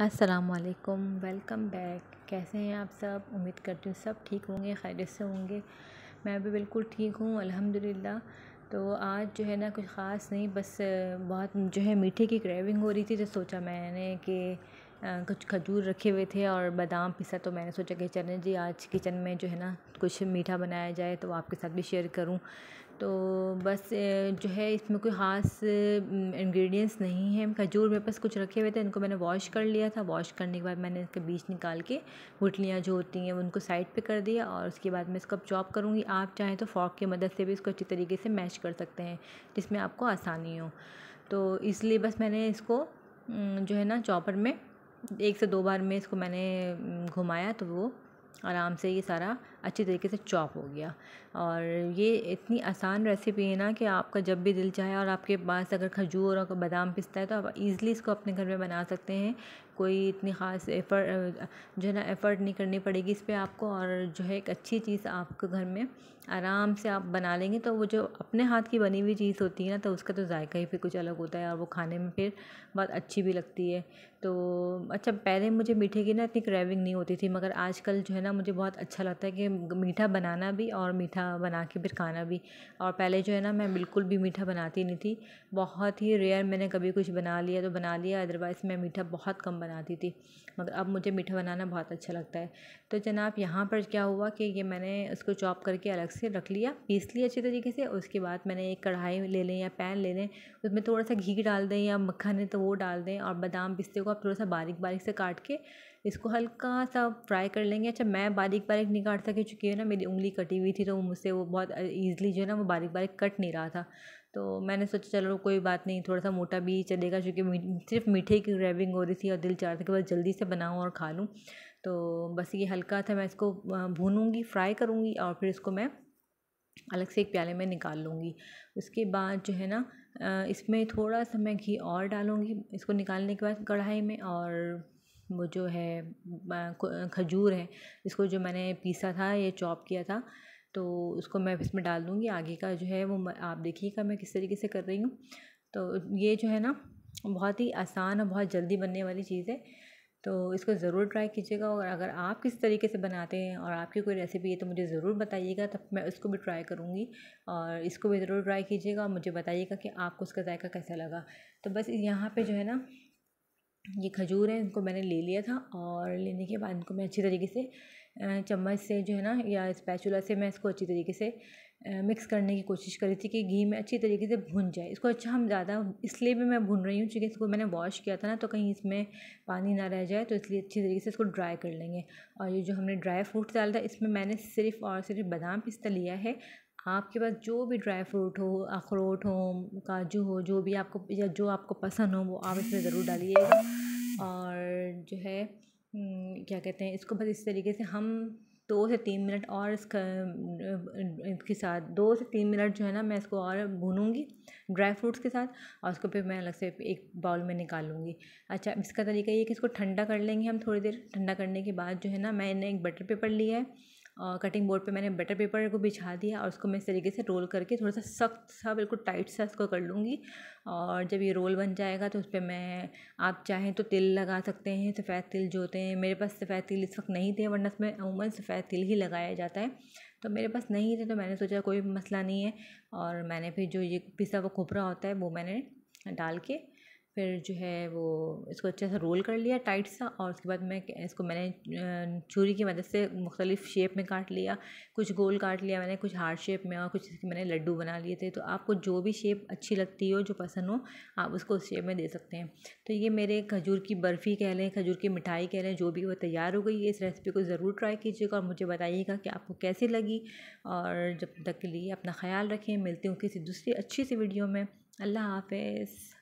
असलकुम welcome back कैसे हैं आप सब उम्मीद करती हूँ सब ठीक होंगे खैरियत से होंगे मैं भी बिल्कुल ठीक हूँ अल्हम्दुलिल्लाह तो आज जो है ना कुछ ख़ास नहीं बस बहुत जो है मीठे की क्रेविंग हो रही थी तो सोचा मैंने कि कुछ खजूर रखे हुए थे और बादाम पिसा तो मैंने सोचा कि चलें जी आज किचन में जो है ना कुछ मीठा बनाया जाए तो आपके साथ भी शेयर करूँ तो बस जो है इसमें कोई ख़ास इंग्रेडिएंट्स नहीं है खजूर मेरे पास कुछ रखे हुए थे इनको मैंने वॉश कर लिया था वॉश करने के बाद मैंने इसके बीज निकाल के गुटलियाँ जो होती हैं उनको साइड पे कर दिया और उसके बाद मैं इसको अब चॉप करूँगी आप चाहें तो फॉक की मदद से भी इसको अच्छी तरीके से मैश कर सकते हैं जिसमें आपको आसानी हो तो इसलिए बस मैंने इसको जो है ना चॉपर में एक से दो बार में इसको मैंने घुमाया तो वो आराम से ये सारा अच्छी तरीके से चॉप हो गया और ये इतनी आसान रेसिपी है ना कि आपका जब भी दिल चाहे और आपके पास अगर खजूर और बादाम पिस्ता है तो आप ईज़िली इसको अपने घर में बना सकते हैं कोई इतनी ख़ास एफर्ट जो है ना एफ़र्ट नहीं करनी पड़ेगी इस पर आपको और जो है एक अच्छी चीज़ आपके घर में आराम से आप बना लेंगे तो वो जो अपने हाथ की बनी हुई चीज़ होती है ना तो उसका तो जायका ही फिर कुछ अलग होता है और वो खाने में फिर बहुत अच्छी भी लगती है तो अच्छा पहले मुझे मीठे की ना इतनी क्रेविंग नहीं होती थी मगर आजकल जो है ना मुझे बहुत अच्छा लगता है कि मीठा बनाना भी और मीठा बना के फिर खाना भी और पहले जो है ना मैं बिल्कुल भी मीठा बनाती नहीं थी बहुत ही रेयर मैंने कभी कुछ बना लिया तो बना लिया अदरवाइज़ मैं मीठा बहुत कम बनाती थी मगर अब मुझे मीठा बनाना बहुत अच्छा लगता है तो जनाब यहाँ पर क्या हुआ कि ये मैंने उसको चॉप करके अलग से रख लिया पीस लिया अच्छी तरीके से उसके बाद मैंने एक कढ़ाई ले लें या पैन ले लें उसमें थोड़ा सा घी डाल दें या मक्खन है तो वो डाल दें और बादाम पिस्ते को आप थोड़ा सा बारीक बारीक से काट के इसको हल्का सा फ्राई कर लेंगे अच्छा मैं बारीक बारीक नहीं काट सकी चुकी है ना मेरी उंगली कटी हुई थी तो मुझसे वो बहुत ईजिली जो है ना वो बारीक बारीक कट नहीं रहा था तो मैंने सोचा चलो कोई बात नहीं थोड़ा सा मोटा भी चलेगा क्योंकि सिर्फ मीठे की ग्रेविंग हो रही थी और दिल चाह रहा था कि बस जल्दी से बनाऊँ और खा लूँ तो बस ये हल्का था मैं इसको भूनूँगी फ्राई करूँगी और फिर इसको मैं अलग से एक प्याले में निकाल लूँगी उसके बाद जो है ना इसमें थोड़ा सा मैं घी और डालूँगी इसको निकालने के बाद कढ़ाई में और वो जो है खजूर है इसको जो मैंने पीसा था ये चॉप किया था तो उसको मैं इसमें डाल दूँगी आगे का जो है वो आप देखिएगा मैं किस तरीके से कर रही हूँ तो ये जो है ना बहुत ही आसान और बहुत जल्दी बनने वाली चीज़ है तो इसको ज़रूर ट्राई कीजिएगा और अगर आप किस तरीके से बनाते हैं और आपकी कोई रेसिपी है तो मुझे ज़रूर बताइएगा तब मैं उसको भी ट्राई करूँगी और इसको भी ज़रूर ट्राई कीजिएगा और मुझे बताइएगा कि आपको उसका जायका कैसा लगा तो बस यहाँ पे जो है ना ये खजूर है इनको मैंने ले लिया था और लेने के बाद इनको मैं अच्छी तरीके से चम्मच से जो है ना या स्पैचुला से मैं इसको अच्छी तरीके से मिक्स करने की कोशिश करी थी कि घी में अच्छी तरीके से भुन जाए इसको अच्छा हम ज़्यादा इसलिए भी मैं भून रही हूँ क्योंकि इसको मैंने वॉश किया था ना तो कहीं इसमें पानी ना रह जाए तो इसलिए अच्छी तरीके से इसको ड्राई कर लेंगे और ये जो हमने ड्राई फ्रूट्स डाला था इसमें मैंने सिर्फ़ और सिर्फ बादाम पिस्ता लिया है आपके पास जो भी ड्राई फ्रूट हो अखरोट हो काजू हो जो भी आपको या जो आपको पसंद हो वो आप इसमें ज़रूर डालिएगा और जो है क्या कहते हैं इसको बस इस तरीके से हम दो से तीन मिनट और इसका इसके साथ दो से तीन मिनट जो है ना मैं इसको और भूनूंगी ड्राई फ्रूट्स के साथ और उसको फिर मैं अलग से एक बाउल में निकालूंगी अच्छा इसका तरीका ये कि इसको ठंडा कर लेंगे हम थोड़ी देर ठंडा करने के बाद जो है ना मैंने एक बटर पेपर लिया है कटिंग बोर्ड पे मैंने बटर पेपर को बिछा दिया और उसको मैं इस तरीके से रोल करके थोड़ा सा सख्त सा बिल्कुल टाइट सा इसको कर लूँगी और जब ये रोल बन जाएगा तो उस पर मैं आप चाहें तो तिल लगा सकते हैं सफ़ेद तिल जो होते हैं मेरे पास सफ़ेद तिल इस वक्त नहीं थे वरना उसमें अमूमन सफ़ेद तिल ही लगाया जाता है तो मेरे पास नहीं थे तो मैंने सोचा कोई मसला नहीं है और मैंने फिर जो ये पिसा हुआ खोपरा होता है वो मैंने डाल के फिर जो है वो इसको अच्छे से रोल कर लिया टाइट सा और उसके बाद मैं इसको मैंने छुरी की मदद से मुख्तलिफ़ शेप में काट लिया कुछ गोल काट लिया मैंने कुछ हार्ड शेप में और कुछ इसके मैंने लड्डू बना लिए थे तो आपको जो भी शेप अच्छी लगती हो जो पसंद हो आप उसको उस शेप में दे सकते हैं तो ये मेरे खजूर की बर्फ़ी कह लें खजूर की मिठाई कह लें जो भी वो तैयार हो गई है इस रेसिपी को ज़रूर ट्राई कीजिएगा और मुझे बताइएगा कि आपको कैसी लगी और जब तक के लिए अपना ख्याल रखें मिलती हूँ किसी दूसरी अच्छी सी वीडियो में अल्लाह हाफिज़